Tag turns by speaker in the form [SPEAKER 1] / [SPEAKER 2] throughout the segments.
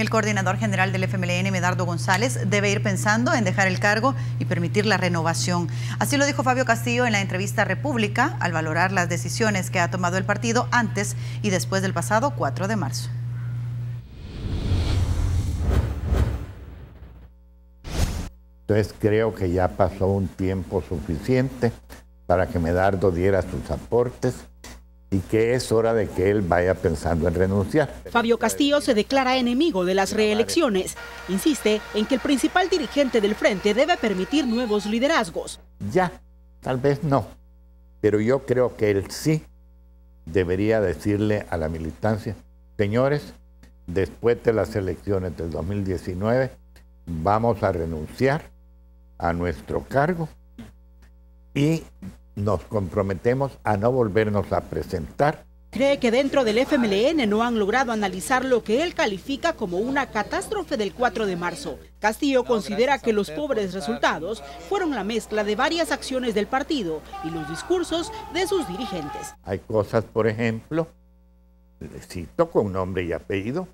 [SPEAKER 1] El coordinador general del FMLN, Medardo González, debe ir pensando en dejar el cargo y permitir la renovación. Así lo dijo Fabio Castillo en la entrevista República al valorar las decisiones que ha tomado el partido antes y después del pasado 4 de marzo.
[SPEAKER 2] Entonces creo que ya pasó un tiempo suficiente para que Medardo diera sus aportes y que es hora de que él vaya pensando en renunciar.
[SPEAKER 1] Fabio Castillo se declara enemigo de las reelecciones. Insiste en que el principal dirigente del frente debe permitir nuevos liderazgos.
[SPEAKER 2] Ya, tal vez no, pero yo creo que él sí debería decirle a la militancia, señores, después de las elecciones del 2019 vamos a renunciar a nuestro cargo y nos comprometemos a no volvernos a presentar.
[SPEAKER 1] Cree que dentro del FMLN no han logrado analizar lo que él califica como una catástrofe del 4 de marzo. Castillo considera que los pobres resultados fueron la mezcla de varias acciones del partido y los discursos de sus dirigentes.
[SPEAKER 2] Hay cosas, por ejemplo, le cito con nombre y apellido,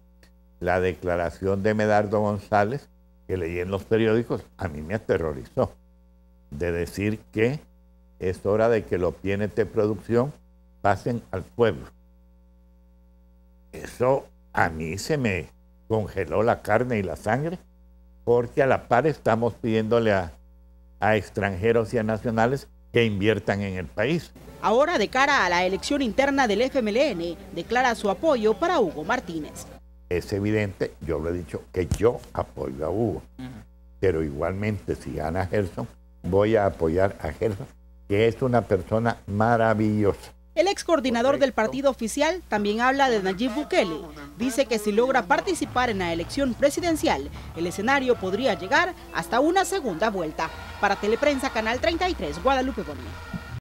[SPEAKER 2] la declaración de Medardo González, que leí en los periódicos, a mí me aterrorizó, de decir que es hora de que los bienes de producción pasen al pueblo. Eso a mí se me congeló la carne y la sangre, porque a la par estamos pidiéndole a, extranjeros y a nacionales que inviertan en el país.
[SPEAKER 1] Ahora, de cara a la elección interna del FMLN, declara su apoyo para Hugo Martínez.
[SPEAKER 2] Es evidente, yo lo he dicho, que yo apoyo a Hugo, pero igualmente si gana Gerson, voy a apoyar a Gerson que es una persona maravillosa.
[SPEAKER 1] El ex coordinador del partido oficial también habla de Nayib Bukele. Dice que si logra participar en la elección presidencial, el escenario podría llegar hasta una segunda vuelta. Para Teleprensa, Canal 33, Guadalupe Bonilla.